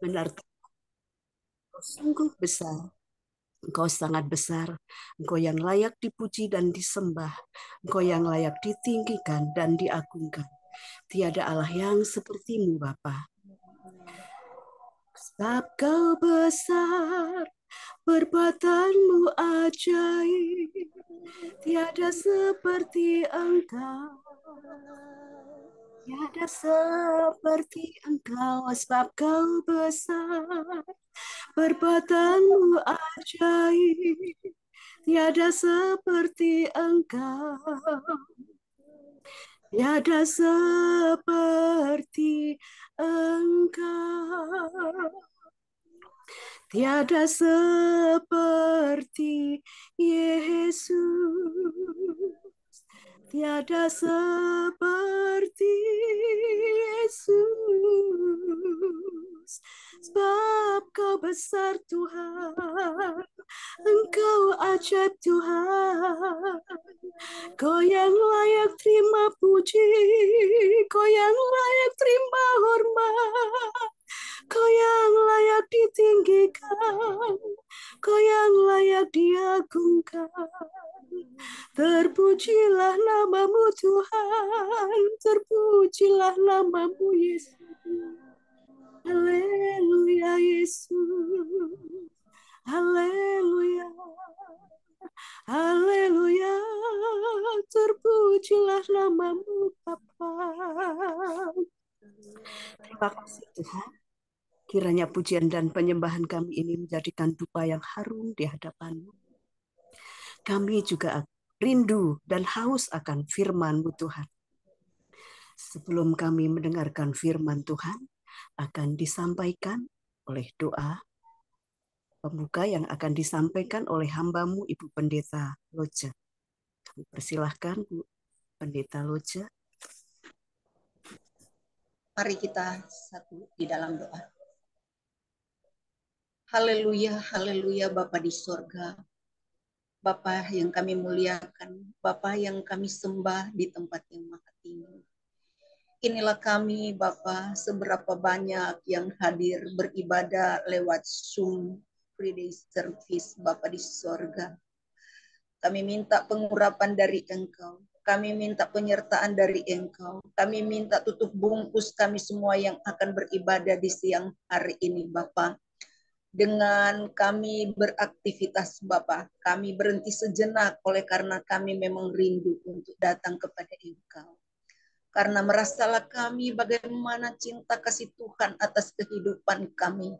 benar, engkau sungguh besar. Engkau sangat besar, engkau yang layak dipuji dan disembah, engkau yang layak ditinggikan dan diagungkan. Tiada Allah yang sepertimu Bapa. Sebab kau besar, perbuatanmu ajaib, tiada seperti engkau. Tiada seperti engkau sebab kau besar Perbuatanmu ajaib Tiada seperti engkau Tiada seperti engkau Tiada seperti Yesus Tiada seperti Yesus, sebab kau besar Tuhan, engkau ajaib Tuhan. Kau yang layak terima puji, kau yang layak terima hormat. Kau yang layak ditinggikan, kau yang layak diagungkan. Terpujilah namamu Tuhan, terpujilah namamu Yesus. Haleluya Yesus, haleluya, haleluya, terpujilah namamu Bapa. Terima kasih Tuhan. Kiranya pujian dan penyembahan kami ini menjadikan dupa yang harum di hadapanmu kami juga rindu dan haus akan firman-Mu Tuhan. Sebelum kami mendengarkan firman Tuhan, akan disampaikan oleh doa pembuka yang akan disampaikan oleh hambamu Ibu Pendeta Loja. Kami persilahkan Bu Pendeta Loja. Mari kita satu di dalam doa. Haleluya, haleluya Bapa di sorga. Bapa yang kami muliakan, Bapa yang kami sembah di tempat yang maha tinggi. Inilah kami Bapa, seberapa banyak yang hadir beribadah lewat Zoom Friday Service Bapa di sorga. Kami minta pengurapan dari Engkau. Kami minta penyertaan dari Engkau. Kami minta tutup bungkus kami semua yang akan beribadah di siang hari ini, Bapak dengan kami beraktivitas Bapak, kami berhenti sejenak oleh karena kami memang rindu untuk datang kepada Engkau. Karena merasalah kami bagaimana cinta kasih Tuhan atas kehidupan kami.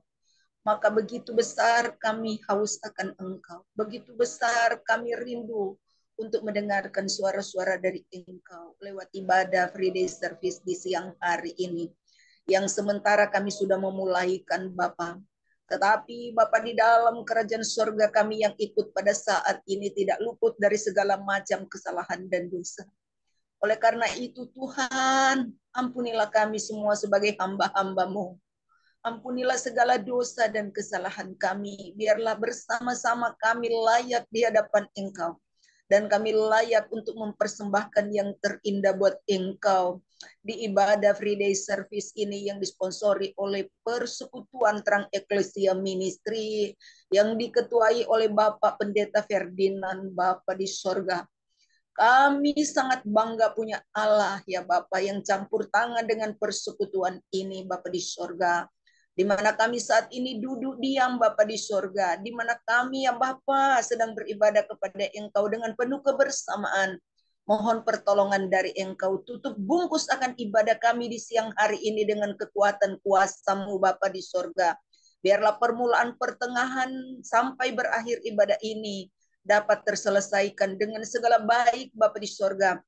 Maka begitu besar kami haus akan Engkau. Begitu besar kami rindu untuk mendengarkan suara-suara dari Engkau lewat ibadah Friday Service di siang hari ini. Yang sementara kami sudah memulaikan Bapak, tetapi Bapa di dalam kerajaan surga kami yang ikut pada saat ini tidak luput dari segala macam kesalahan dan dosa. Oleh karena itu Tuhan, ampunilah kami semua sebagai hamba-hambamu. Ampunilah segala dosa dan kesalahan kami. Biarlah bersama-sama kami layak di hadapan Engkau. Dan kami layak untuk mempersembahkan yang terindah buat Engkau di ibadah free day service ini yang disponsori oleh Persekutuan Terang Eklesia Ministry yang diketuai oleh Bapak Pendeta Ferdinand Bapak di sorga. Kami sangat bangga punya Allah ya Bapak yang campur tangan dengan persekutuan ini Bapak di sorga. Di mana kami saat ini duduk diam Bapak di sorga. Di mana kami ya Bapak sedang beribadah kepada Engkau dengan penuh kebersamaan Mohon pertolongan dari engkau. Tutup bungkus akan ibadah kami di siang hari ini dengan kekuatan kuasamu Bapa di sorga. Biarlah permulaan pertengahan sampai berakhir ibadah ini dapat terselesaikan dengan segala baik Bapa di sorga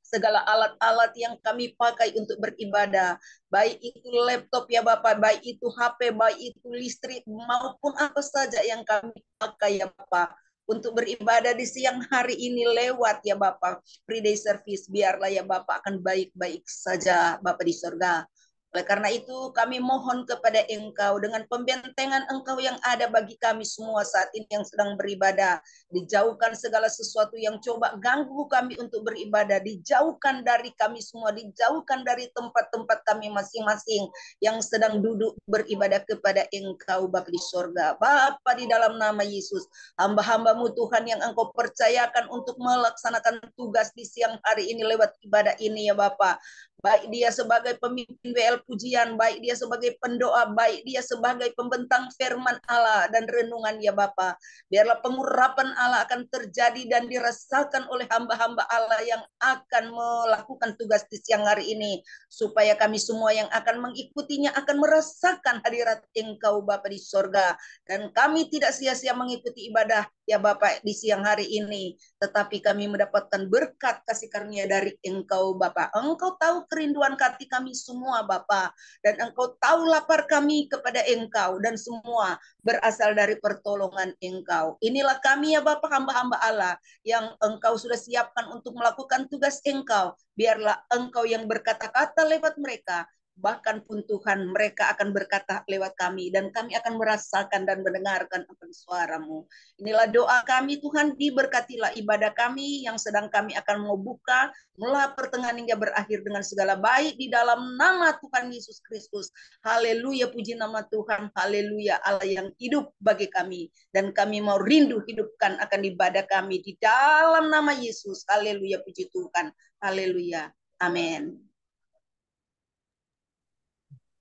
segala alat-alat yang kami pakai untuk beribadah, baik itu laptop ya Bapak, baik itu HP, baik itu listrik, maupun apa saja yang kami pakai ya Bapak untuk beribadah di siang hari ini lewat ya Bapak. Free day service biarlah ya Bapak akan baik-baik saja Bapak di surga. Oleh karena itu, kami mohon kepada Engkau dengan pembentengan Engkau yang ada bagi kami semua saat ini yang sedang beribadah. Dijauhkan segala sesuatu yang coba ganggu kami untuk beribadah. Dijauhkan dari kami semua, dijauhkan dari tempat-tempat kami masing-masing yang sedang duduk beribadah kepada Engkau Bapa di sorga. Bapa di dalam nama Yesus, hamba-hambamu Tuhan yang Engkau percayakan untuk melaksanakan tugas di siang hari ini lewat ibadah ini ya Bapak. Baik dia sebagai pemimpin WL pujian, baik dia sebagai pendoa, baik dia sebagai pembentang firman Allah dan renungan ya Bapa. Biarlah pengurapan Allah akan terjadi dan dirasakan oleh hamba-hamba Allah yang akan melakukan tugas di siang hari ini. Supaya kami semua yang akan mengikutinya akan merasakan hadirat engkau Bapa di sorga. Dan kami tidak sia-sia mengikuti ibadah ya Bapak di siang hari ini tetapi kami mendapatkan berkat kasih karunia dari Engkau Bapa. Engkau tahu kerinduan hati kami semua Bapa dan Engkau tahu lapar kami kepada Engkau dan semua berasal dari pertolongan Engkau. Inilah kami ya Bapa hamba-hamba Allah yang Engkau sudah siapkan untuk melakukan tugas Engkau. Biarlah Engkau yang berkata-kata lewat mereka bahkan pun Tuhan mereka akan berkata lewat kami dan kami akan merasakan dan mendengarkan akan suaramu. Inilah doa kami Tuhan diberkatilah ibadah kami yang sedang kami akan mau buka mulai pertengahan hingga berakhir dengan segala baik di dalam nama Tuhan Yesus Kristus. Haleluya puji nama Tuhan. Haleluya Allah yang hidup bagi kami dan kami mau rindu hidupkan akan ibadah kami di dalam nama Yesus. Haleluya puji Tuhan. Haleluya. Amin.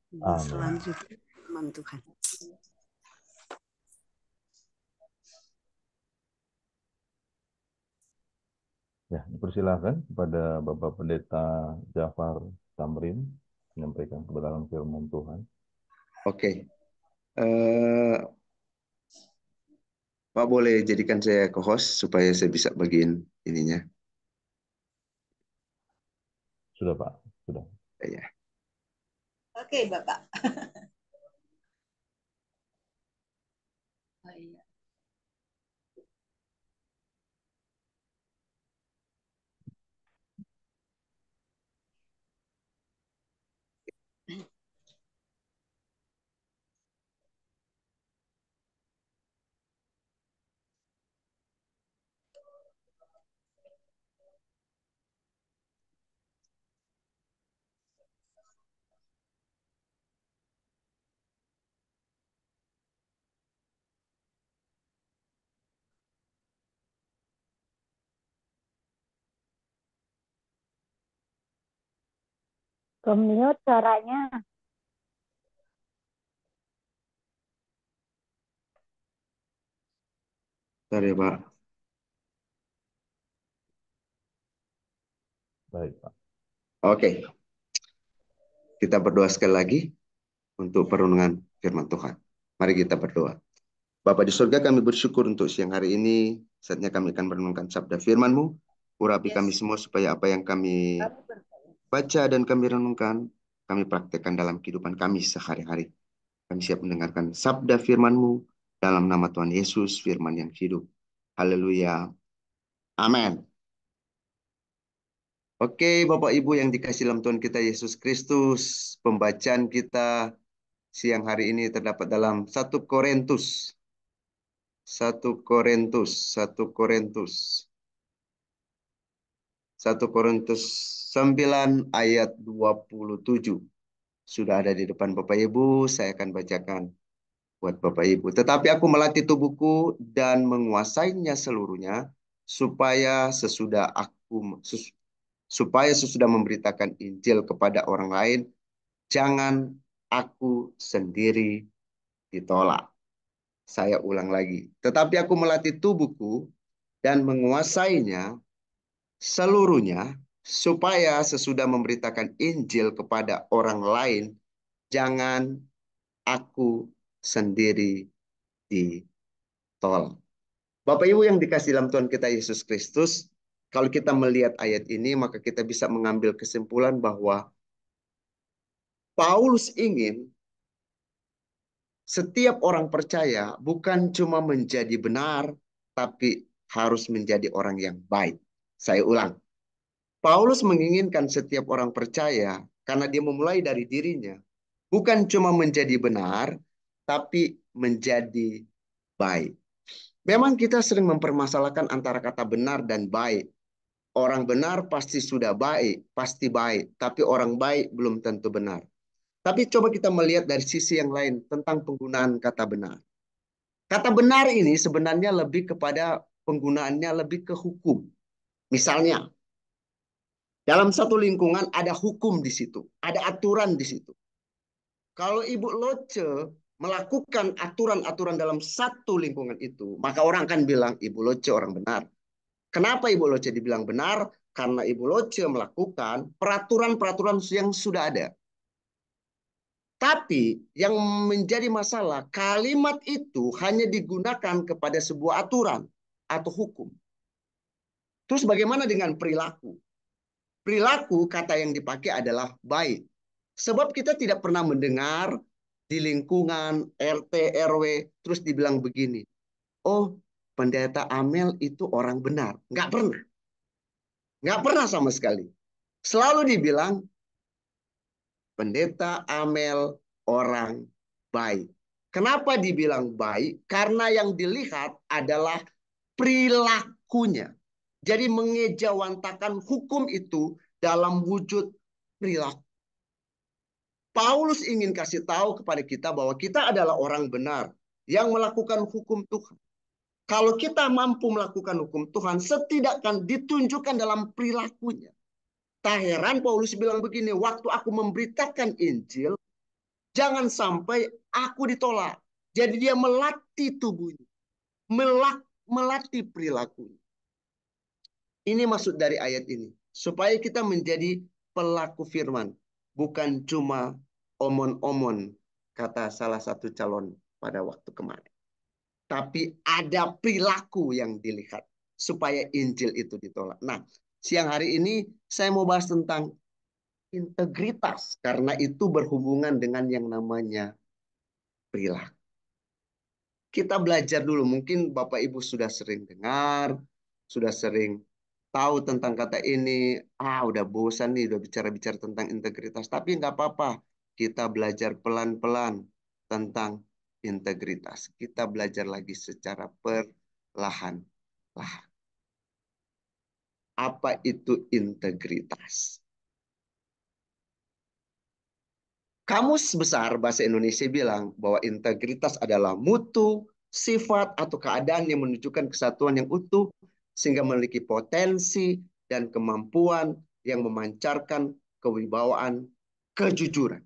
Nah, Selanjutnya nah. Tuhan. Ya, dipersilahkan kepada Bapak Pendeta Jafar Tamrin menyampaikan kebenaran firman Tuhan. Oke. Okay. Uh, eh, Pak boleh jadikan saya co-host supaya saya bisa bagiin ininya. Sudah Pak, sudah. Ya. Yeah. Oke, Bapak. oh, iya. Kemudian caranya. suaranya. Bentar ya, Pak. Baik, Pak. Oke. Kita berdoa sekali lagi untuk perundungan firman Tuhan. Mari kita berdoa. Bapak di surga kami bersyukur untuk siang hari ini. Saatnya kami akan merenungkan sabda firman-Mu. Urapi yes. kami semua supaya apa yang kami baca dan kami renungkan, kami praktekkan dalam kehidupan kami sehari-hari. Kami siap mendengarkan sabda firman-Mu dalam nama Tuhan Yesus, firman yang hidup. Haleluya. Amin. Oke, Bapak Ibu yang dikasih dalam Tuhan kita Yesus Kristus, pembacaan kita siang hari ini terdapat dalam 1 Korintus. 1 Korintus, 1 Korintus. 1 Korintus 9 ayat 27. Sudah ada di depan Bapak Ibu, saya akan bacakan buat Bapak Ibu. Tetapi aku melatih tubuhku dan menguasainya seluruhnya supaya sesudah aku supaya sesudah memberitakan Injil kepada orang lain jangan aku sendiri ditolak. Saya ulang lagi. Tetapi aku melatih tubuhku dan menguasainya seluruhnya supaya sesudah memberitakan Injil kepada orang lain jangan aku sendiri ditolak. Bapak Ibu yang dikasih dalam Tuhan kita Yesus Kristus, kalau kita melihat ayat ini maka kita bisa mengambil kesimpulan bahwa Paulus ingin setiap orang percaya bukan cuma menjadi benar tapi harus menjadi orang yang baik. Saya ulang. Paulus menginginkan setiap orang percaya karena dia memulai dari dirinya. Bukan cuma menjadi benar, tapi menjadi baik. Memang kita sering mempermasalahkan antara kata benar dan baik. Orang benar pasti sudah baik, pasti baik, tapi orang baik belum tentu benar. Tapi coba kita melihat dari sisi yang lain tentang penggunaan kata benar. Kata benar ini sebenarnya lebih kepada penggunaannya lebih ke hukum. Misalnya, dalam satu lingkungan ada hukum di situ, ada aturan di situ. Kalau Ibu Loce melakukan aturan-aturan dalam satu lingkungan itu, maka orang akan bilang Ibu Loce orang benar. Kenapa Ibu Loce dibilang benar? Karena Ibu Loce melakukan peraturan-peraturan yang sudah ada. Tapi yang menjadi masalah kalimat itu hanya digunakan kepada sebuah aturan atau hukum. Terus bagaimana dengan perilaku? Perilaku kata yang dipakai adalah baik. Sebab kita tidak pernah mendengar di lingkungan RT RW terus dibilang begini. Oh, pendeta Amel itu orang benar. Nggak pernah. Nggak pernah sama sekali. Selalu dibilang pendeta Amel orang baik. Kenapa dibilang baik? Karena yang dilihat adalah perilakunya. Jadi mengejawantakan hukum itu dalam wujud perilaku. Paulus ingin kasih tahu kepada kita bahwa kita adalah orang benar yang melakukan hukum Tuhan. Kalau kita mampu melakukan hukum Tuhan, setidaknya ditunjukkan dalam perilakunya. Tak heran Paulus bilang begini, waktu aku memberitakan Injil, jangan sampai aku ditolak. Jadi dia melatih tubuhnya, melatih perilakunya. Ini maksud dari ayat ini. Supaya kita menjadi pelaku firman. Bukan cuma omon-omon, kata salah satu calon pada waktu kemarin. Tapi ada perilaku yang dilihat. Supaya Injil itu ditolak. Nah, siang hari ini saya mau bahas tentang integritas. Karena itu berhubungan dengan yang namanya perilaku. Kita belajar dulu. Mungkin Bapak Ibu sudah sering dengar, sudah sering tahu tentang kata ini, ah udah bosan nih udah bicara-bicara tentang integritas. Tapi nggak apa-apa, kita belajar pelan-pelan tentang integritas. Kita belajar lagi secara perlahan-lahan. Apa itu integritas? Kamus besar bahasa Indonesia bilang bahwa integritas adalah mutu, sifat, atau keadaan yang menunjukkan kesatuan yang utuh sehingga memiliki potensi dan kemampuan yang memancarkan kewibawaan kejujuran.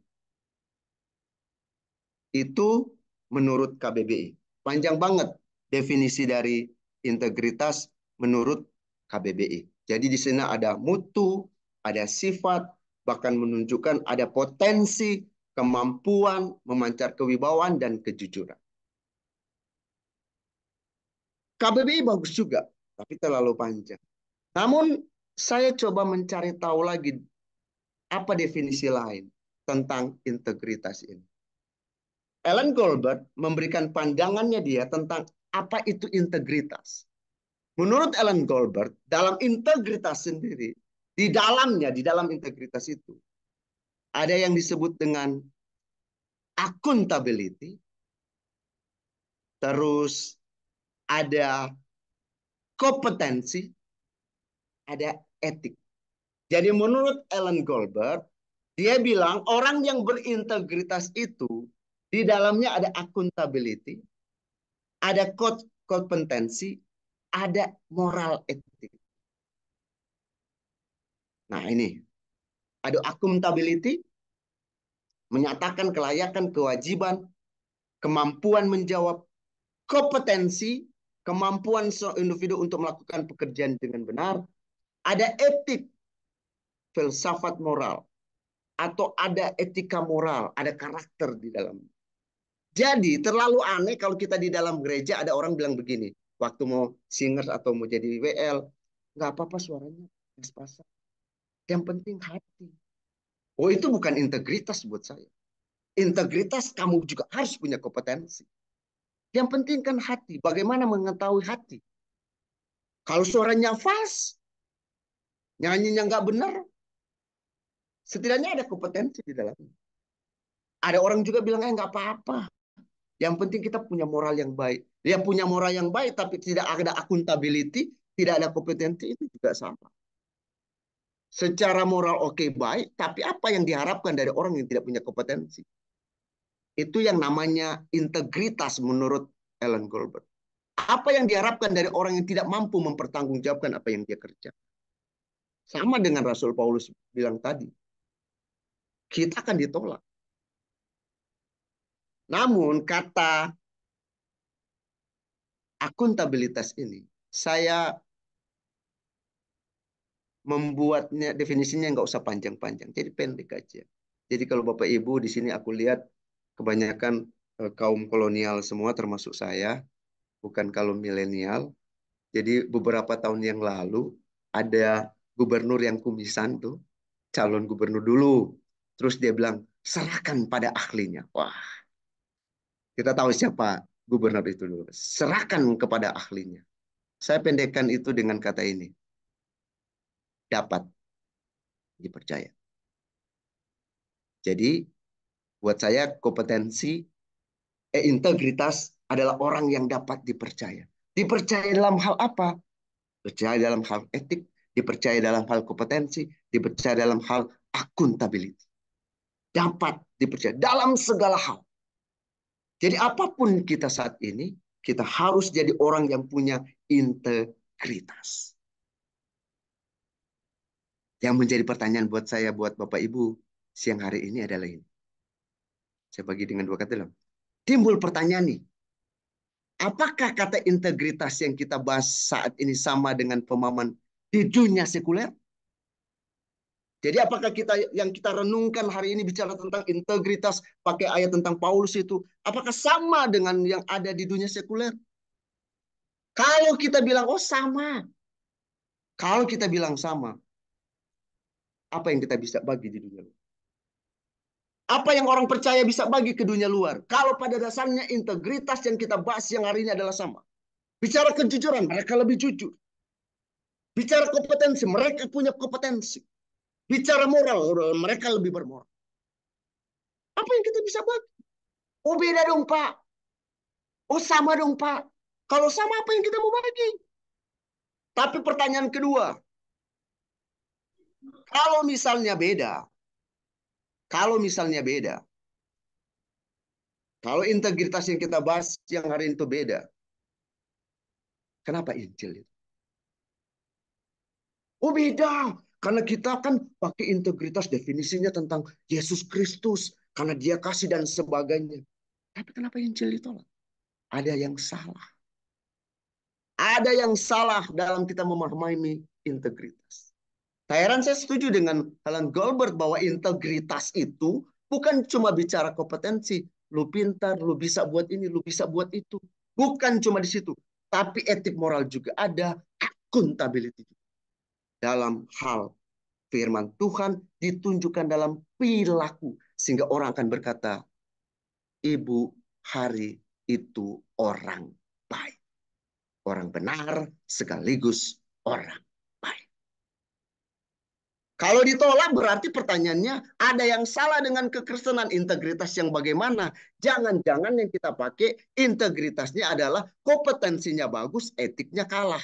Itu menurut KBBI. Panjang banget definisi dari integritas menurut KBBI. Jadi di sini ada mutu, ada sifat, bahkan menunjukkan ada potensi, kemampuan, memancar kewibawaan, dan kejujuran. KBBI bagus juga tapi terlalu panjang. Namun saya coba mencari tahu lagi apa definisi lain tentang integritas ini. Ellen Goldberg memberikan pandangannya dia tentang apa itu integritas. Menurut Ellen Goldberg, dalam integritas sendiri, di dalamnya, di dalam integritas itu, ada yang disebut dengan accountability, terus ada kompetensi, ada etik. Jadi menurut Ellen Goldberg, dia bilang orang yang berintegritas itu di dalamnya ada accountability, ada code kompetensi, ada moral etik. Nah ini, ada accountability, menyatakan kelayakan, kewajiban, kemampuan menjawab, kompetensi, kemampuan individu untuk melakukan pekerjaan dengan benar, ada etik, filsafat moral, atau ada etika moral, ada karakter di dalam. Jadi terlalu aneh kalau kita di dalam gereja ada orang bilang begini, waktu mau singers atau mau jadi WL, nggak apa-apa suaranya pas-pasan. Yang penting hati. Oh itu bukan integritas buat saya. Integritas kamu juga harus punya kompetensi. Yang penting kan hati. Bagaimana mengetahui hati? Kalau suaranya fals, nyanyinya nggak benar, setidaknya ada kompetensi di dalamnya. Ada orang juga bilang, eh nggak apa-apa. Yang penting kita punya moral yang baik. Dia punya moral yang baik, tapi tidak ada akuntabiliti, tidak ada kompetensi, itu juga sama. Secara moral oke okay, baik, tapi apa yang diharapkan dari orang yang tidak punya kompetensi? Itu yang namanya integritas menurut Alan Goldberg. Apa yang diharapkan dari orang yang tidak mampu mempertanggungjawabkan apa yang dia kerjakan? Sama dengan Rasul Paulus bilang tadi. Kita akan ditolak. Namun kata akuntabilitas ini, saya membuatnya definisinya nggak usah panjang-panjang. Jadi pendek aja. Jadi kalau Bapak Ibu di sini aku lihat kebanyakan eh, kaum kolonial semua termasuk saya, bukan kaum milenial. Jadi beberapa tahun yang lalu ada gubernur yang kumisan tuh, calon gubernur dulu. Terus dia bilang, serahkan pada ahlinya. Wah, kita tahu siapa gubernur itu dulu. Serahkan kepada ahlinya. Saya pendekkan itu dengan kata ini. Dapat dipercaya. Jadi Buat saya kompetensi eh, integritas adalah orang yang dapat dipercaya. Dipercaya dalam hal apa? Percaya dalam hal etik, dipercaya dalam hal kompetensi, dipercaya dalam hal akuntabilitas. Dapat dipercaya dalam segala hal. Jadi apapun kita saat ini, kita harus jadi orang yang punya integritas. Yang menjadi pertanyaan buat saya, buat Bapak Ibu siang hari ini adalah ini. Saya bagi dengan dua kata dalam. Timbul pertanyaan nih. Apakah kata integritas yang kita bahas saat ini sama dengan pemahaman di dunia sekuler? Jadi apakah kita yang kita renungkan hari ini bicara tentang integritas pakai ayat tentang Paulus itu apakah sama dengan yang ada di dunia sekuler? Kalau kita bilang oh sama. Kalau kita bilang sama apa yang kita bisa bagi di dunia luar? Apa yang orang percaya bisa bagi ke dunia luar. Kalau pada dasarnya integritas yang kita bahas yang hari ini adalah sama. Bicara kejujuran, mereka lebih jujur. Bicara kompetensi, mereka punya kompetensi. Bicara moral, mereka lebih bermoral. Apa yang kita bisa bagi? Oh beda dong Pak. Oh sama dong Pak. Kalau sama apa yang kita mau bagi? Tapi pertanyaan kedua. Kalau misalnya beda, kalau misalnya beda, kalau integritas yang kita bahas yang hari itu beda, kenapa Injil itu? Oh beda, karena kita kan pakai integritas definisinya tentang Yesus Kristus, karena dia kasih dan sebagainya. Tapi kenapa Injil itu? Ada yang salah. Ada yang salah dalam kita memahami integritas. Tak heran saya setuju dengan Helen Goldberg bahwa integritas itu bukan cuma bicara kompetensi. Lu pintar, lu bisa buat ini, lu bisa buat itu. Bukan cuma di situ. Tapi etik moral juga ada, accountability Dalam hal firman Tuhan ditunjukkan dalam perilaku. Sehingga orang akan berkata, Ibu hari itu orang baik. Orang benar sekaligus orang kalau ditolak berarti pertanyaannya ada yang salah dengan kekristenan integritas yang bagaimana? Jangan-jangan yang kita pakai integritasnya adalah kompetensinya bagus, etiknya kalah.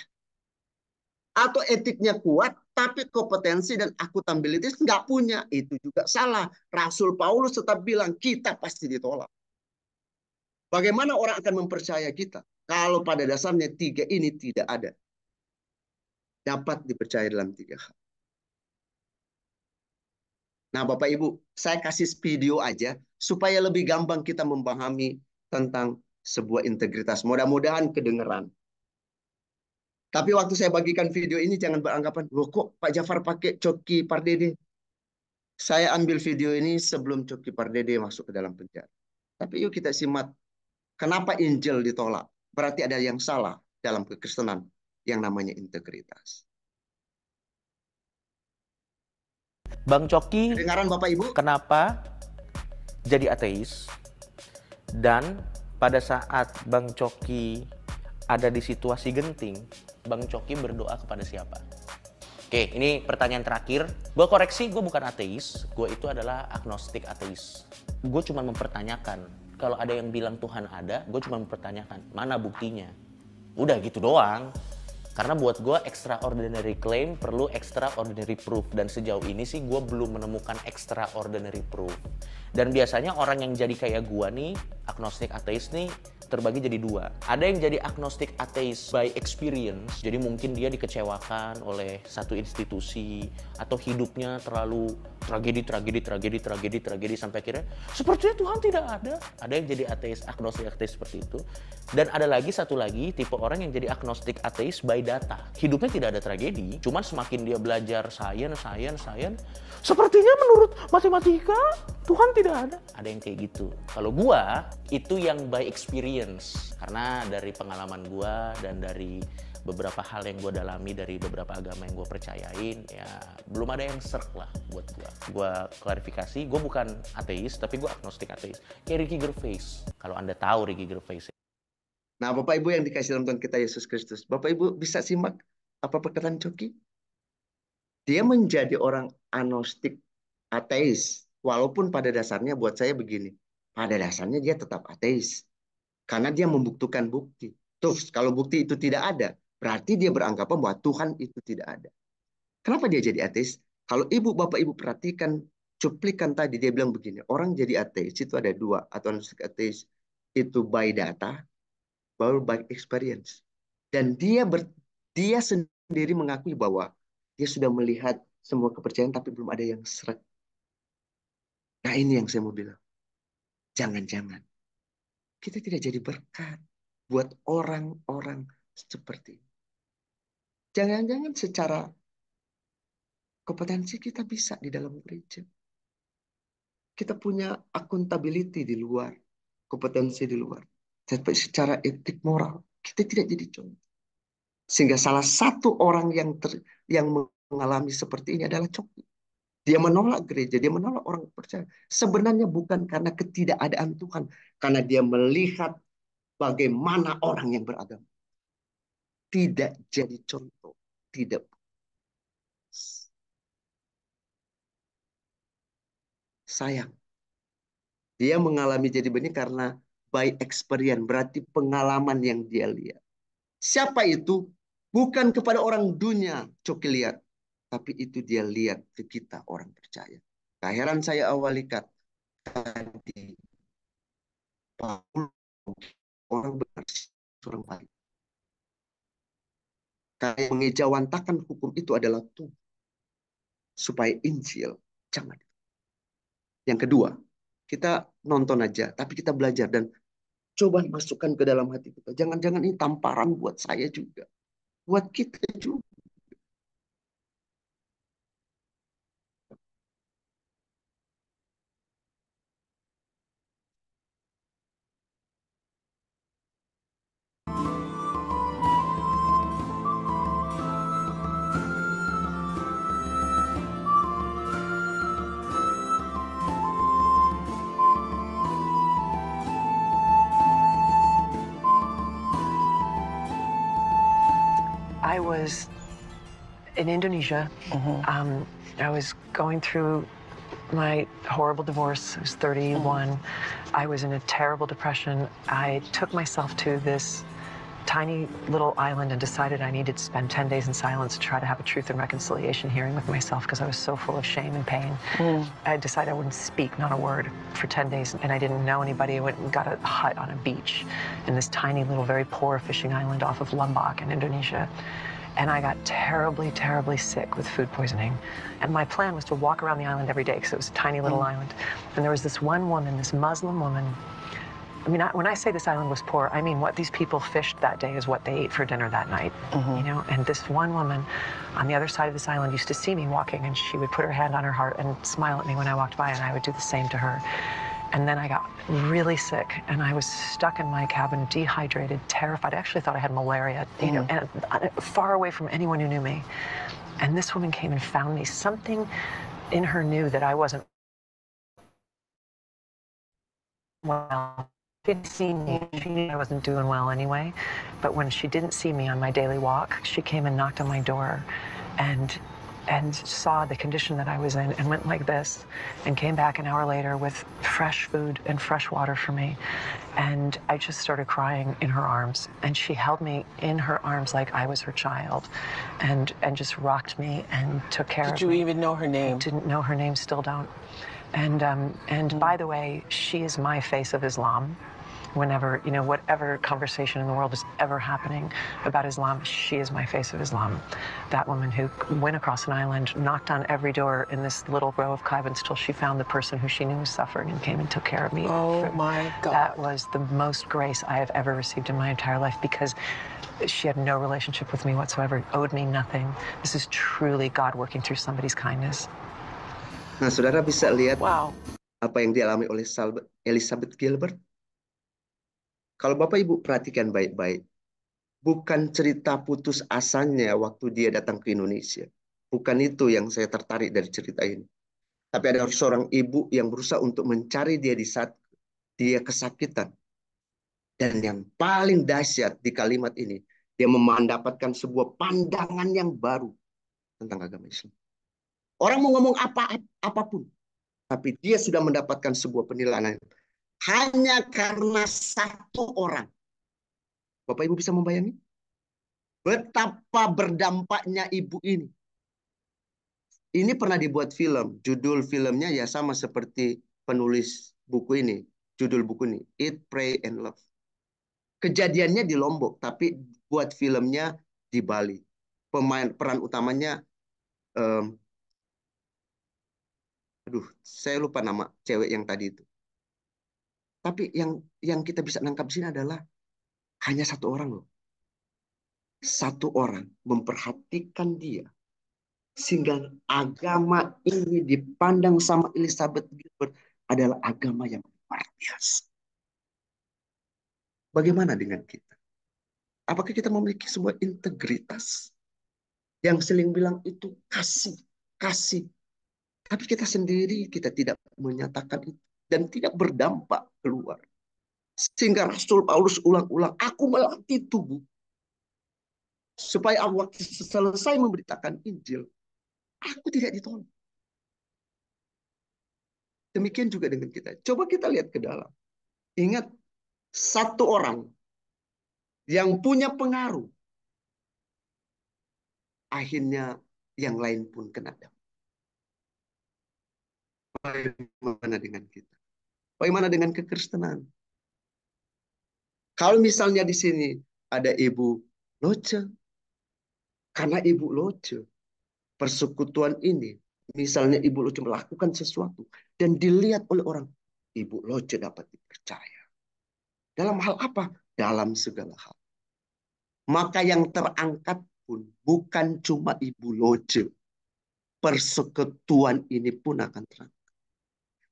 Atau etiknya kuat, tapi kompetensi dan akuntabilitas nggak punya. Itu juga salah. Rasul Paulus tetap bilang, kita pasti ditolak. Bagaimana orang akan mempercaya kita? Kalau pada dasarnya tiga ini tidak ada. Dapat dipercaya dalam tiga hal. Nah, Bapak Ibu, saya kasih video aja supaya lebih gampang kita memahami tentang sebuah integritas. Mudah-mudahan kedengeran. Tapi waktu saya bagikan video ini jangan beranggapan, loh kok Pak Jafar pakai coki pardede? Saya ambil video ini sebelum coki pardede masuk ke dalam penjara. Tapi yuk kita simak kenapa Injil ditolak. Berarti ada yang salah dalam kekristenan yang namanya integritas. Bang Coki, dengaran Bapak Ibu, kenapa jadi ateis? Dan pada saat Bang Coki ada di situasi genting, Bang Coki berdoa kepada siapa? Oke, ini pertanyaan terakhir. Gue koreksi, gue bukan ateis. Gue itu adalah agnostik ateis. Gue cuma mempertanyakan. Kalau ada yang bilang Tuhan ada, gue cuma mempertanyakan. Mana buktinya? Udah gitu doang. Karena buat gue extraordinary claim perlu extraordinary proof dan sejauh ini sih gue belum menemukan extraordinary proof. Dan biasanya orang yang jadi kayak gua nih, agnostik ateis nih, terbagi jadi dua. Ada yang jadi agnostik ateis by experience, jadi mungkin dia dikecewakan oleh satu institusi atau hidupnya terlalu tragedi, tragedi, tragedi, tragedi, tragedi sampai akhirnya sepertinya Tuhan tidak ada. Ada yang jadi ateis agnostik ateis seperti itu. Dan ada lagi satu lagi tipe orang yang jadi agnostik ateis by data. Hidupnya tidak ada tragedi, cuman semakin dia belajar sains, sains, sains, sepertinya menurut matematika Tuhan tidak ada ada yang kayak gitu kalau gua itu yang by experience karena dari pengalaman gua dan dari beberapa hal yang gue dalami dari beberapa agama yang gue percayain ya belum ada yang serk lah buat gue gue klarifikasi gue bukan ateis tapi gue agnostik ateis kayak Ricky Gervais kalau anda tahu Ricky Gervais nah bapak ibu yang dikasih dalam Tuhan kita Yesus Kristus bapak ibu bisa simak apa perkataan Coki dia menjadi orang agnostik ateis Walaupun pada dasarnya buat saya begini, pada dasarnya dia tetap ateis. Karena dia membuktikan bukti. Terus kalau bukti itu tidak ada, berarti dia beranggapan bahwa Tuhan itu tidak ada. Kenapa dia jadi ateis? Kalau ibu bapak ibu perhatikan cuplikan tadi dia bilang begini, orang jadi ateis itu ada dua, atau ateis itu by data, baru by experience. Dan dia ber, dia sendiri mengakui bahwa dia sudah melihat semua kepercayaan tapi belum ada yang seret. Nah ini yang saya mau bilang. Jangan-jangan kita tidak jadi berkat buat orang-orang seperti ini. Jangan-jangan secara kompetensi kita bisa di dalam gereja. Kita punya akuntabiliti di luar, kompetensi di luar. Tapi secara etik moral, kita tidak jadi contoh. Sehingga salah satu orang yang ter, yang mengalami seperti ini adalah Coki. Dia menolak gereja, dia menolak orang percaya. Sebenarnya bukan karena ketidakadaan Tuhan, karena dia melihat bagaimana orang yang beragama. Tidak jadi contoh, tidak sayang. Dia mengalami jadi benih karena by experience, berarti pengalaman yang dia lihat. Siapa itu? Bukan kepada orang dunia, coki lihat tapi itu dia lihat ke kita orang percaya. Tak heran saya awali tadi orang benar orang baik. Karena yang mengejawantakan hukum itu adalah Tuhan. Supaya Injil jangan. Yang kedua, kita nonton aja, tapi kita belajar dan coba masukkan ke dalam hati kita. Jangan-jangan ini tamparan buat saya juga. Buat kita juga. was in Indonesia. Mm-hmm. Um, I was going through my horrible divorce. I was 31. Mm-hmm. I was in a terrible depression. I took myself to this tiny little island and decided I needed to spend 10 days in silence to try to have a truth and reconciliation hearing with myself because I was so full of shame and pain. Mm. I decided I wouldn't speak, not a word, for 10 days, and I didn't know anybody. I went and got a hut on a beach in this tiny little, very poor fishing island off of Lombok in Indonesia and I got terribly, terribly sick with food poisoning. And my plan was to walk around the island every day because it was a tiny little mm. island. And there was this one woman, this Muslim woman. I mean, I, when I say this island was poor, I mean what these people fished that day is what they ate for dinner that night. Mm-hmm. You know, and this one woman on the other side of this island used to see me walking, and she would put her hand on her heart and smile at me when I walked by, and I would do the same to her. And then I got really sick and I was stuck in my cabin, dehydrated, terrified. I actually thought I had malaria, you mm. know, and uh, far away from anyone who knew me. And this woman came and found me. Something in her knew that I wasn't well. She didn't see me. She knew I wasn't doing well anyway. But when she didn't see me on my daily walk, she came and knocked on my door. And and saw the condition that I was in and went like this and came back an hour later with fresh food and fresh water for me. And I just started crying in her arms. And she held me in her arms like I was her child and, and just rocked me and took care Did of me. Did you even know her name? Didn't know her name, still don't. And, um, and by the way, she is my face of Islam whenever, you know, whatever conversation in the world is ever happening about Islam, she is my face of Islam. That woman who went across an island, knocked on every door in this little row of cabins till she found the person who she knew was suffering and came and took care of me. Oh, my God. That was the most grace I have ever received in my entire life because she had no relationship with me whatsoever, owed me nothing. This is truly God working through somebody's kindness. Nah, saudara bisa lihat wow. apa yang dialami oleh Elizabeth Gilbert Kalau Bapak Ibu perhatikan baik-baik, bukan cerita putus asanya waktu dia datang ke Indonesia. Bukan itu yang saya tertarik dari cerita ini. Tapi ada seorang ibu yang berusaha untuk mencari dia di saat dia kesakitan. Dan yang paling dahsyat di kalimat ini, dia memandapatkan sebuah pandangan yang baru tentang agama Islam. Orang mau ngomong apa apapun, tapi dia sudah mendapatkan sebuah penilaian hanya karena satu orang. Bapak Ibu bisa membayangi? Betapa berdampaknya ibu ini. Ini pernah dibuat film. Judul filmnya ya sama seperti penulis buku ini. Judul buku ini. Eat, Pray, and Love. Kejadiannya di Lombok. Tapi buat filmnya di Bali. Pemain peran utamanya. Um, aduh, saya lupa nama cewek yang tadi itu. Tapi yang yang kita bisa nangkap di sini adalah hanya satu orang loh. Satu orang memperhatikan dia sehingga agama ini dipandang sama Elizabeth Gilbert adalah agama yang luar biasa. Bagaimana dengan kita? Apakah kita memiliki sebuah integritas yang seling bilang itu kasih, kasih. Tapi kita sendiri kita tidak menyatakan itu dan tidak berdampak keluar. Sehingga Rasul Paulus ulang-ulang, aku melatih tubuh. Supaya Allah selesai memberitakan Injil, aku tidak ditolong. Demikian juga dengan kita. Coba kita lihat ke dalam. Ingat, satu orang yang punya pengaruh, akhirnya yang lain pun kena dampak. Bagaimana dengan kita? Bagaimana dengan kekristenan? Kalau misalnya di sini ada ibu Loce, karena ibu Loce, persekutuan ini, misalnya ibu Loce melakukan sesuatu dan dilihat oleh orang, ibu Loce dapat dipercaya. Dalam hal apa? Dalam segala hal. Maka yang terangkat pun bukan cuma ibu Loce. Persekutuan ini pun akan terangkat.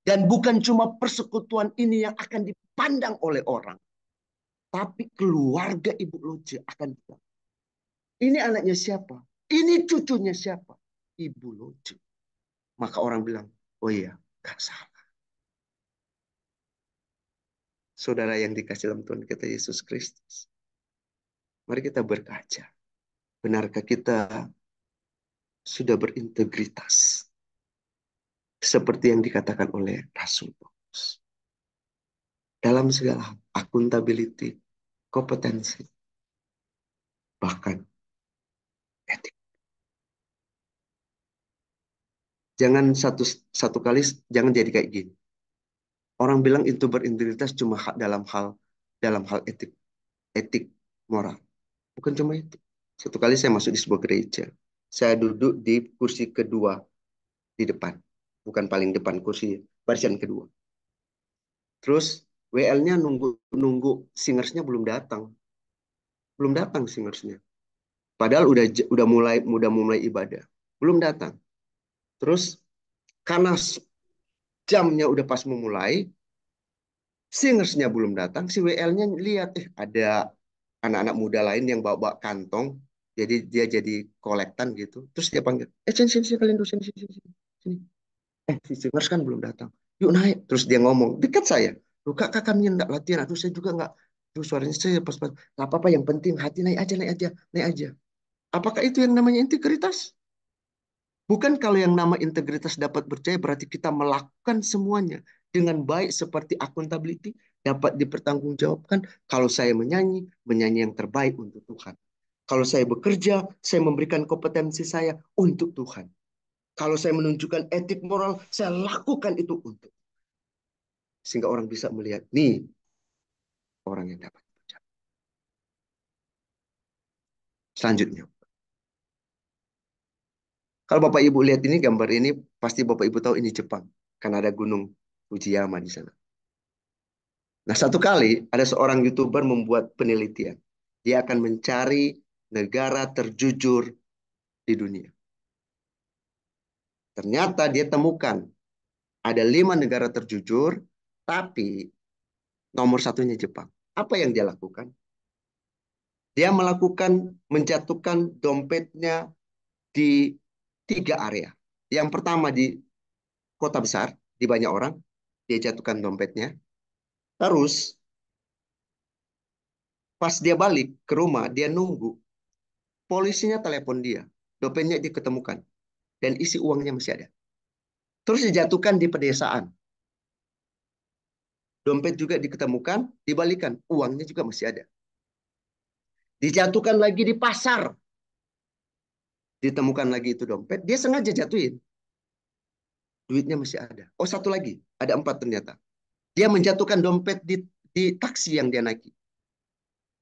Dan bukan cuma persekutuan ini yang akan dipandang oleh orang. Tapi keluarga Ibu Loce akan bilang, ini anaknya siapa? Ini cucunya siapa? Ibu Loce. Maka orang bilang, oh iya, gak salah. Saudara yang dikasih dalam Tuhan kita Yesus Kristus. Mari kita berkaca. Benarkah kita sudah berintegritas seperti yang dikatakan oleh Rasul Paulus. Dalam segala hal, kompetensi, bahkan etik. Jangan satu satu kali jangan jadi kayak gini. Orang bilang itu berintegritas cuma dalam hal dalam hal etik, etik moral. Bukan cuma itu. Satu kali saya masuk di sebuah gereja. Saya duduk di kursi kedua di depan bukan paling depan kursi barisan kedua. Terus WL-nya nunggu nunggu singersnya belum datang, belum datang singersnya. Padahal udah udah mulai udah mulai ibadah, belum datang. Terus karena jamnya udah pas memulai, singersnya belum datang, si WL-nya lihat eh ada anak-anak muda lain yang bawa-bawa kantong, jadi dia jadi kolektan gitu. Terus dia panggil, eh sini sini, kalian tuh sini sini sini eh si Singers kan belum datang yuk naik terus dia ngomong dekat saya lu kak kak nggak latihan aduh saya juga nggak terus suaranya saya pas pas nggak apa apa yang penting hati naik aja naik aja naik aja apakah itu yang namanya integritas bukan kalau yang nama integritas dapat percaya berarti kita melakukan semuanya dengan baik seperti accountability dapat dipertanggungjawabkan kalau saya menyanyi menyanyi yang terbaik untuk Tuhan kalau saya bekerja saya memberikan kompetensi saya untuk Tuhan kalau saya menunjukkan etik moral, saya lakukan itu untuk. Sehingga orang bisa melihat, nih orang yang dapat bekerja. Selanjutnya. Kalau Bapak Ibu lihat ini gambar ini, pasti Bapak Ibu tahu ini Jepang. Karena ada gunung Fujiyama di sana. Nah, satu kali ada seorang YouTuber membuat penelitian. Dia akan mencari negara terjujur di dunia. Ternyata dia temukan ada lima negara terjujur, tapi nomor satunya Jepang. Apa yang dia lakukan? Dia melakukan menjatuhkan dompetnya di tiga area. Yang pertama di kota besar, di banyak orang, dia jatuhkan dompetnya. Terus pas dia balik ke rumah, dia nunggu polisinya telepon dia, dompetnya diketemukan dan isi uangnya masih ada. Terus dijatuhkan di pedesaan. Dompet juga diketemukan, dibalikan, uangnya juga masih ada. Dijatuhkan lagi di pasar. Ditemukan lagi itu dompet, dia sengaja jatuhin. Duitnya masih ada. Oh satu lagi, ada empat ternyata. Dia menjatuhkan dompet di, di taksi yang dia naiki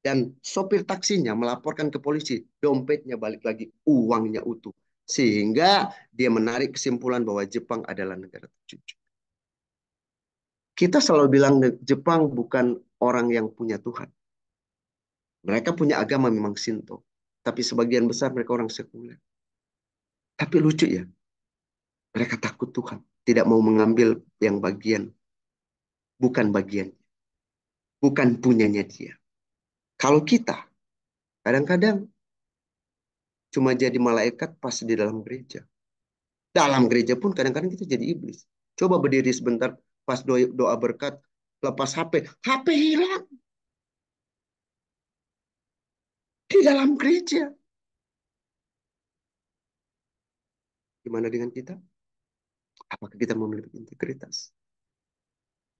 dan sopir taksinya melaporkan ke polisi, dompetnya balik lagi, uangnya utuh. Sehingga dia menarik kesimpulan bahwa Jepang adalah negara tercucuk. Kita selalu bilang Jepang bukan orang yang punya Tuhan. Mereka punya agama memang Sinto. Tapi sebagian besar mereka orang sekuler. Tapi lucu ya. Mereka takut Tuhan. Tidak mau mengambil yang bagian. Bukan bagian, Bukan punyanya dia. Kalau kita, kadang-kadang cuma jadi malaikat pas di dalam gereja. Dalam gereja pun kadang-kadang kita jadi iblis. Coba berdiri sebentar pas doa, berkat, lepas HP, HP hilang. Di dalam gereja. Gimana dengan kita? Apakah kita memiliki integritas?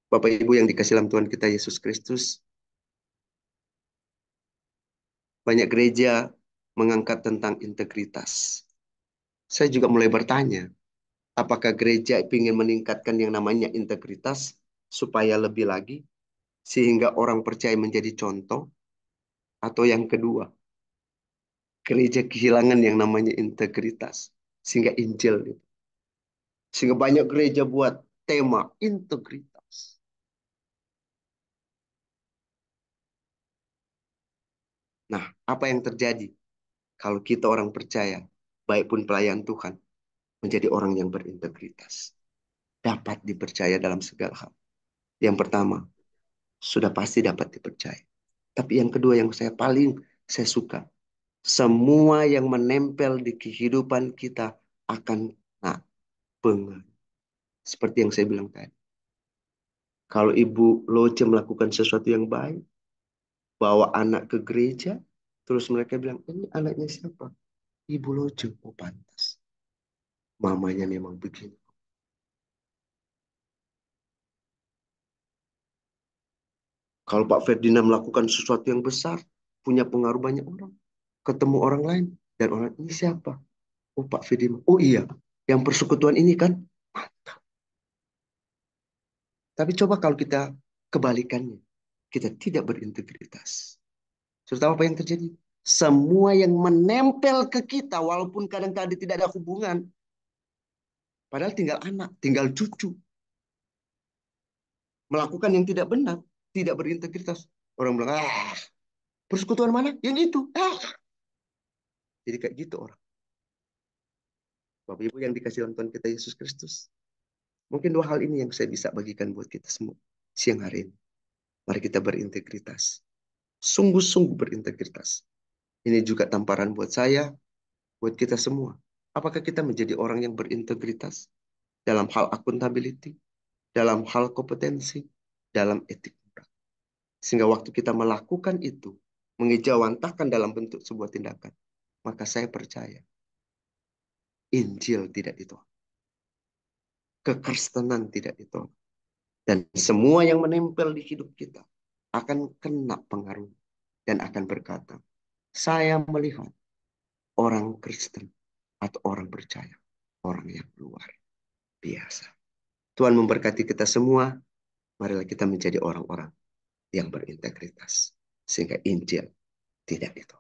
Bapak Ibu yang dikasih dalam Tuhan kita Yesus Kristus, banyak gereja mengangkat tentang integritas. Saya juga mulai bertanya, apakah gereja ingin meningkatkan yang namanya integritas supaya lebih lagi sehingga orang percaya menjadi contoh? Atau yang kedua, gereja kehilangan yang namanya integritas sehingga Injil Sehingga banyak gereja buat tema integritas. Nah, apa yang terjadi kalau kita orang percaya, baik pun pelayan Tuhan, menjadi orang yang berintegritas. Dapat dipercaya dalam segala hal. Yang pertama, sudah pasti dapat dipercaya. Tapi yang kedua yang saya paling saya suka, semua yang menempel di kehidupan kita akan nah, pengaruh. Seperti yang saya bilang tadi. Kalau ibu Loce melakukan sesuatu yang baik, bawa anak ke gereja, Terus mereka bilang, ini anaknya siapa? Ibu Lojo. Oh pantas. Mamanya memang begini. Kalau Pak Ferdinand melakukan sesuatu yang besar, punya pengaruh banyak orang. Ketemu orang lain, dan orang ini siapa? Oh Pak Ferdinand. Oh iya, yang persekutuan ini kan mantap. Tapi coba kalau kita kebalikannya, kita tidak berintegritas Terutama apa yang terjadi? Semua yang menempel ke kita walaupun kadang kadang tidak ada hubungan. Padahal tinggal anak, tinggal cucu. Melakukan yang tidak benar, tidak berintegritas. Orang bilang, ah, persekutuan mana? Yang itu. Ah. Jadi kayak gitu orang. Bapak Ibu yang dikasih nonton kita Yesus Kristus. Mungkin dua hal ini yang saya bisa bagikan buat kita semua siang hari ini. Mari kita berintegritas sungguh-sungguh berintegritas. Ini juga tamparan buat saya, buat kita semua. Apakah kita menjadi orang yang berintegritas dalam hal akuntabilitas dalam hal kompetensi, dalam etik Sehingga waktu kita melakukan itu, mengejawantahkan dalam bentuk sebuah tindakan, maka saya percaya Injil tidak ditolak. Kekristenan tidak ditolak. Dan semua yang menempel di hidup kita akan kena pengaruh dan akan berkata, saya melihat orang Kristen atau orang percaya, orang yang luar biasa. Tuhan memberkati kita semua. Marilah kita menjadi orang-orang yang berintegritas sehingga Injil tidak itu.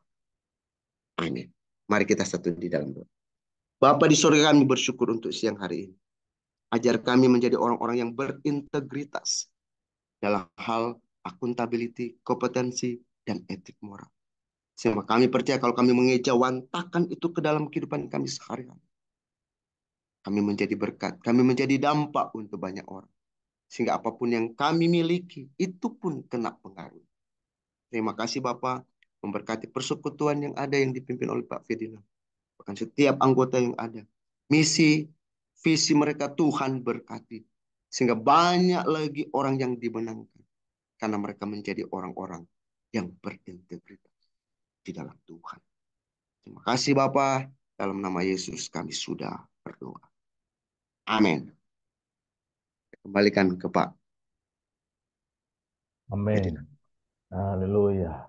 Amin. Mari kita satu di dalam doa. Bapak di surga kami bersyukur untuk siang hari ini. Ajar kami menjadi orang-orang yang berintegritas dalam hal Akuntabiliti, kompetensi, dan etik moral. Sehingga kami percaya kalau kami mengejawantakan itu ke dalam kehidupan kami sehari-hari. Kami menjadi berkat, kami menjadi dampak untuk banyak orang. Sehingga apapun yang kami miliki, itu pun kena pengaruh. Terima kasih Bapak memberkati persekutuan yang ada yang dipimpin oleh Pak Ferdinand. Bahkan setiap anggota yang ada. Misi, visi mereka Tuhan berkati. Sehingga banyak lagi orang yang dimenangkan karena mereka menjadi orang-orang yang berintegritas di dalam Tuhan. Terima kasih Bapak, dalam nama Yesus kami sudah berdoa. Amin. Kembalikan ke Pak. Amin. Haleluya.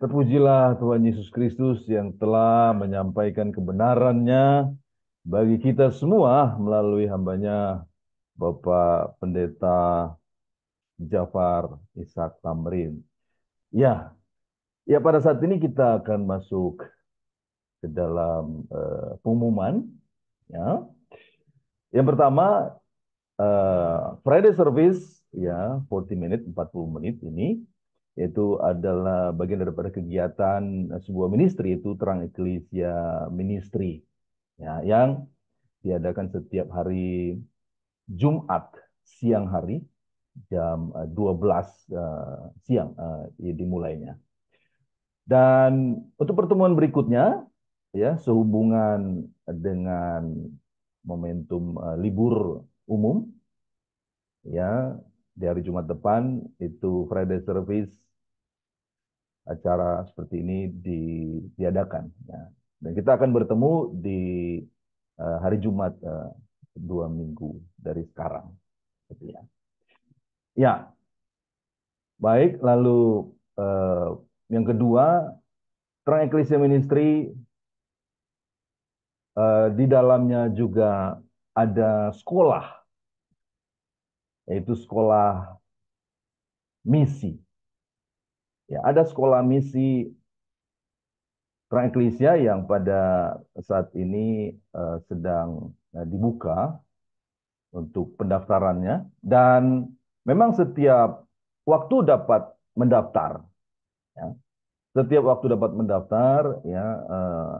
Terpujilah Tuhan Yesus Kristus yang telah menyampaikan kebenarannya bagi kita semua melalui hambanya Bapak Pendeta Jafar Ishak Tamrin. Ya, ya pada saat ini kita akan masuk ke dalam uh, pengumuman. Ya, yang pertama uh, Friday service ya 40 menit 40 menit ini yaitu adalah bagian daripada kegiatan sebuah ministry itu Terang Eklesia Ministry ya yang diadakan setiap hari Jumat siang hari jam 12 eh, belas eh, siang eh, dimulainya. Dan untuk pertemuan berikutnya ya sehubungan dengan momentum libur umum ya di hari Jumat depan itu Friday service acara seperti ini diadakan ya. Dan kita akan bertemu di hari Jumat dua minggu dari sekarang. Seperti ya. Ya, baik. Lalu eh, yang kedua, Terang Ecclesia Ministry eh, di dalamnya juga ada sekolah, yaitu sekolah misi. Ya, ada sekolah misi Terang Ecclesia yang pada saat ini uh, sedang uh, dibuka untuk pendaftarannya dan memang setiap waktu dapat mendaftar. Ya. Setiap waktu dapat mendaftar, ya eh,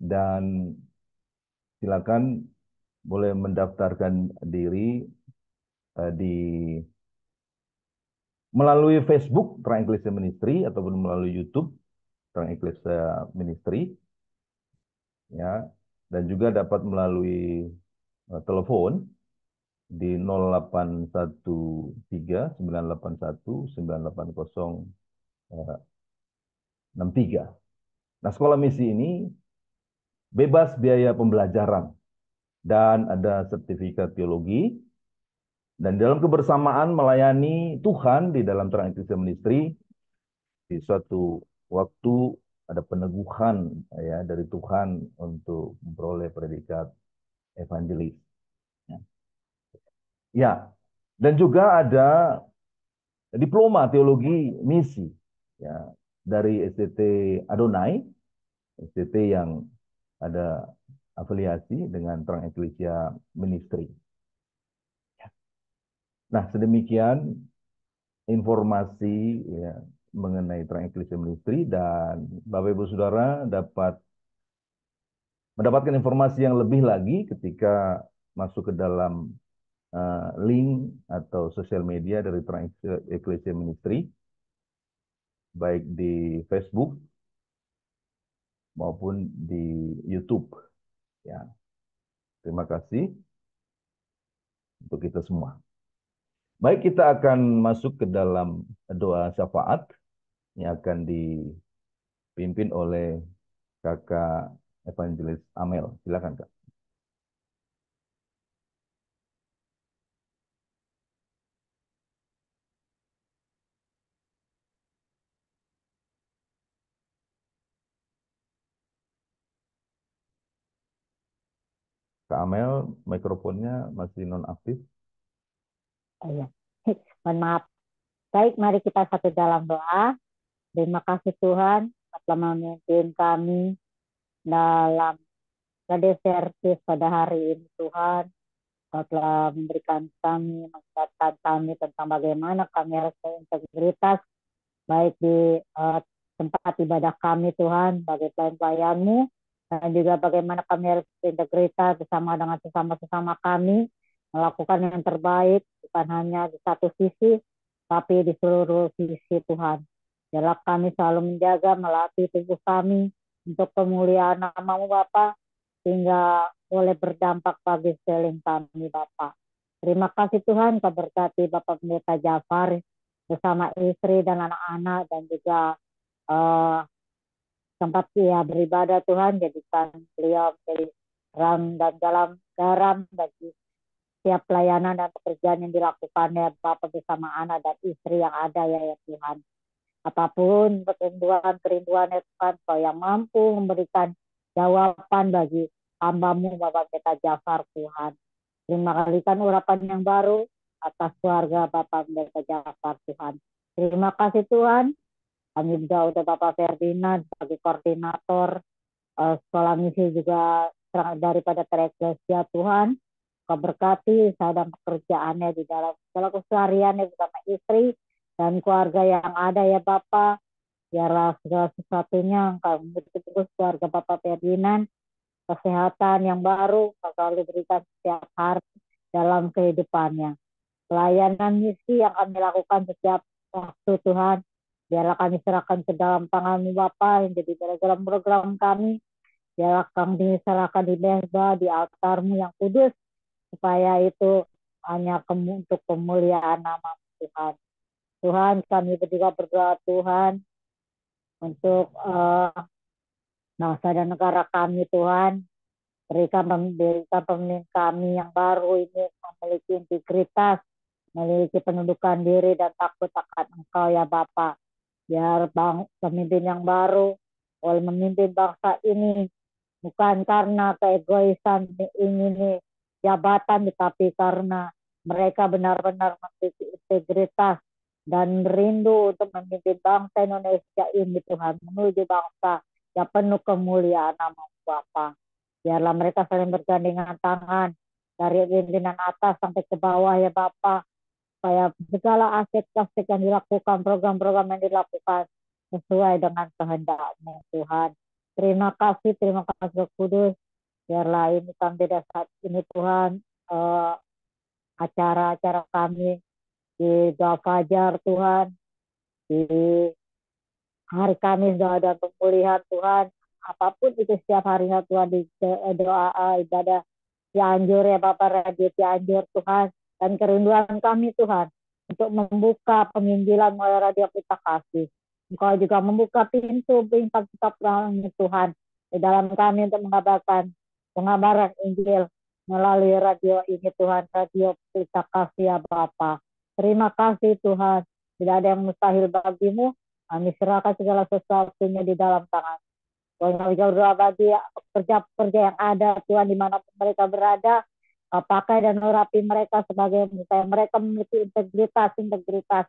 dan silakan boleh mendaftarkan diri eh, di melalui Facebook Terang Eklesia Ministry ataupun melalui YouTube Terang Eklesia Ministry, ya dan juga dapat melalui eh, telepon di 0813 981 980 63. Nah, sekolah misi ini bebas biaya pembelajaran dan ada sertifikat teologi dan dalam kebersamaan melayani Tuhan di dalam terang Kristen Ministry di suatu waktu ada peneguhan ya dari Tuhan untuk memperoleh predikat evangelis. Ya. Dan juga ada diploma teologi misi ya dari STT Adonai, STT yang ada afiliasi dengan Terang Ministry. Ya. Nah, sedemikian informasi ya, mengenai Terang Ministry dan Bapak Ibu Saudara dapat mendapatkan informasi yang lebih lagi ketika masuk ke dalam uh, link atau sosial media dari Terang Ecclesia Ministry, baik di Facebook maupun di YouTube. Ya, terima kasih untuk kita semua. Baik, kita akan masuk ke dalam doa syafaat yang akan dipimpin oleh kakak Evangelis Amel. Silakan kak. Kak Amel, mikrofonnya masih nonaktif. aktif. Oh, iya. Mohon maaf. Baik, mari kita satu dalam doa. Terima kasih Tuhan telah memimpin kami dalam Radio Servis pada hari ini Tuhan. Kau telah memberikan kami, mengingatkan kami tentang bagaimana kami harus berintegritas baik di uh, tempat ibadah kami Tuhan, bagi pelayan-pelayanmu, dan juga bagaimana kami harus integritas bersama dengan sesama-sesama kami melakukan yang terbaik bukan hanya di satu sisi tapi di seluruh sisi Tuhan. Jelak kami selalu menjaga, melatih tubuh kami untuk pemuliaan namamu Bapa sehingga boleh berdampak bagi seling kami Bapa. Terima kasih Tuhan kau berkati Bapak Pendeta Jafar bersama istri dan anak-anak dan juga uh, tempat dia beribadah Tuhan jadikan beliau menjadi ram dan dalam garam bagi setiap pelayanan dan pekerjaan yang dilakukan ya Bapak bersama anak dan istri yang ada ya, ya Tuhan. Apapun kerinduan-kerinduan ya Tuhan, kau yang mampu memberikan jawaban bagi hambamu Bapak kita Jafar Tuhan. Terima kasihkan urapan yang baru atas keluarga Bapak kita Jafar Tuhan. Terima kasih Tuhan, Amibda untuk Bapak Ferdinand sebagai koordinator uh, sekolah misi juga daripada Tereklesia Tuhan kau berkati dan pekerjaannya di dalam segala kesehariannya bersama istri dan keluarga yang ada ya Bapak biarlah segala sesuatunya engkau mengikuti keluarga Bapak Ferdinand kesehatan yang baru kau diberikan setiap hari dalam kehidupannya pelayanan misi yang kami lakukan setiap waktu Tuhan Biarlah kami serahkan ke dalam tanganmu Bapa yang jadi dalam program kami. Biarlah kami serahkan di mesbah, di altarmu yang kudus. Supaya itu hanya untuk pemuliaan nama Tuhan. Tuhan kami juga berdoa Tuhan untuk uh, dan negara kami Tuhan. Berikan memberikan pemimpin kami yang baru ini memiliki integritas, memiliki penundukan diri dan takut akan Engkau ya Bapak biar bang pemimpin yang baru oleh memimpin bangsa ini bukan karena keegoisan ingin jabatan tetapi karena mereka benar-benar memiliki integritas dan rindu untuk memimpin bangsa Indonesia ini Tuhan menuju bangsa yang penuh kemuliaan nama Bapa. Biarlah mereka saling bergandengan tangan dari pimpinan atas sampai ke bawah ya Bapak supaya segala aset aset yang dilakukan, program-program yang dilakukan sesuai dengan kehendakmu Tuhan. Terima kasih, terima kasih Kudus. Biarlah ini kami tidak saat ini Tuhan eh, acara-acara kami di doa fajar Tuhan di hari Kamis doa dan pemulihan Tuhan apapun itu setiap harinya Tuhan di doa ibadah Cianjur ya Bapak Radio Cianjur Tuhan dan kerinduan kami Tuhan untuk membuka penginjilan melalui radio kita kasih. Engkau juga membuka pintu bintang kita perangai Tuhan di dalam kami untuk mengabarkan pengabaran Injil melalui radio ini Tuhan, radio kita kasih ya Bapa. Terima kasih Tuhan, tidak ada yang mustahil bagimu, kami serahkan segala sesuatunya di dalam tangan. Tuhan kami berdoa bagi pekerja kerja yang ada Tuhan dimanapun mereka berada, Eh, pakai dan nurapi mereka sebagai misalnya mereka memiliki integritas integritas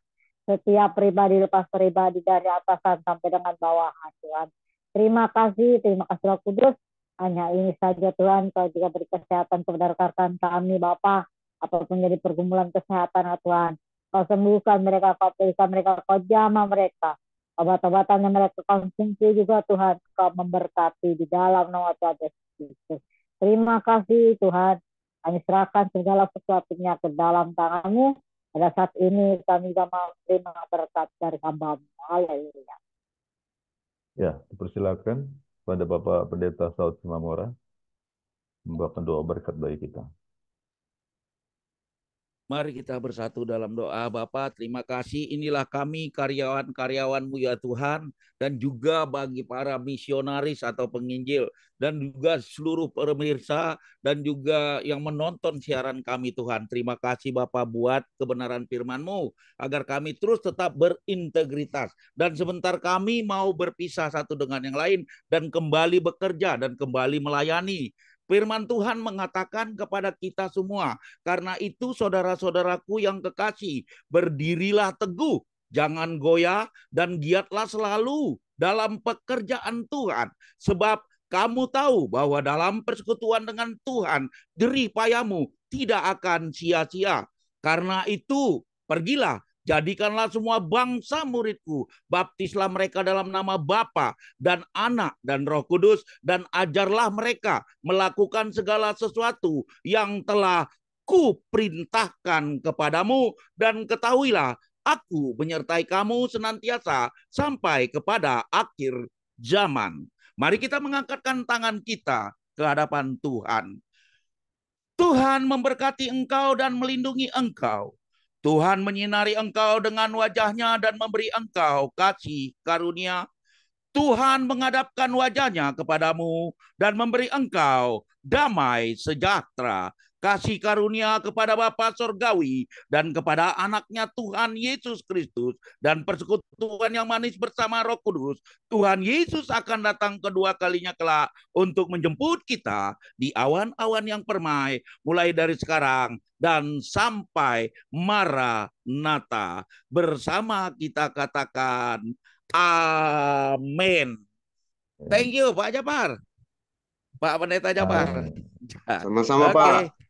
setiap pribadi lepas pribadi dari atasan sampai dengan bawahan Tuhan. Terima kasih, terima kasih Roh Kudus. Hanya ini saja Tuhan, kalau juga beri kesehatan kepada rekan kami Bapak, apapun jadi pergumulan kesehatan ya Tuhan. Kau sembuhkan mereka, kau pulihkan mereka, kau jama mereka. Obat-obatan yang mereka konsumsi juga Tuhan, kau memberkati di dalam nama Tuhan Yesus. Terima kasih Tuhan. Kami serahkan segala sesuatunya ke dalam tanganmu. Pada saat ini kami sama terima berkat dari hambamu. Haleluya. Ya, dipersilakan pada Bapak Pendeta Saud Simamora membawakan doa berkat bagi kita. Mari kita bersatu dalam doa Bapa. Terima kasih inilah kami karyawan-karyawanmu ya Tuhan. Dan juga bagi para misionaris atau penginjil. Dan juga seluruh pemirsa dan juga yang menonton siaran kami Tuhan. Terima kasih Bapak buat kebenaran firmanmu. Agar kami terus tetap berintegritas. Dan sebentar kami mau berpisah satu dengan yang lain. Dan kembali bekerja dan kembali melayani. Firman Tuhan mengatakan kepada kita semua, karena itu saudara-saudaraku yang kekasih, berdirilah teguh, jangan goyah dan giatlah selalu dalam pekerjaan Tuhan, sebab kamu tahu bahwa dalam persekutuan dengan Tuhan, jerih payamu tidak akan sia-sia. Karena itu, pergilah Jadikanlah semua bangsa muridku. Baptislah mereka dalam nama Bapa dan Anak dan Roh Kudus. Dan ajarlah mereka melakukan segala sesuatu yang telah kuperintahkan kepadamu. Dan ketahuilah, aku menyertai kamu senantiasa sampai kepada akhir zaman. Mari kita mengangkatkan tangan kita ke hadapan Tuhan. Tuhan memberkati engkau dan melindungi engkau. Tuhan menyinari engkau dengan wajahnya dan memberi engkau kasih karunia. Tuhan menghadapkan wajahnya kepadamu dan memberi engkau damai sejahtera kasih karunia kepada Bapa Sorgawi dan kepada anaknya Tuhan Yesus Kristus dan persekutuan yang manis bersama roh kudus, Tuhan Yesus akan datang kedua kalinya kelak untuk menjemput kita di awan-awan yang permai mulai dari sekarang dan sampai Maranatha. Bersama kita katakan amin. Thank you Pak Jabar Pak Pendeta Jabar Sama-sama okay. Pak.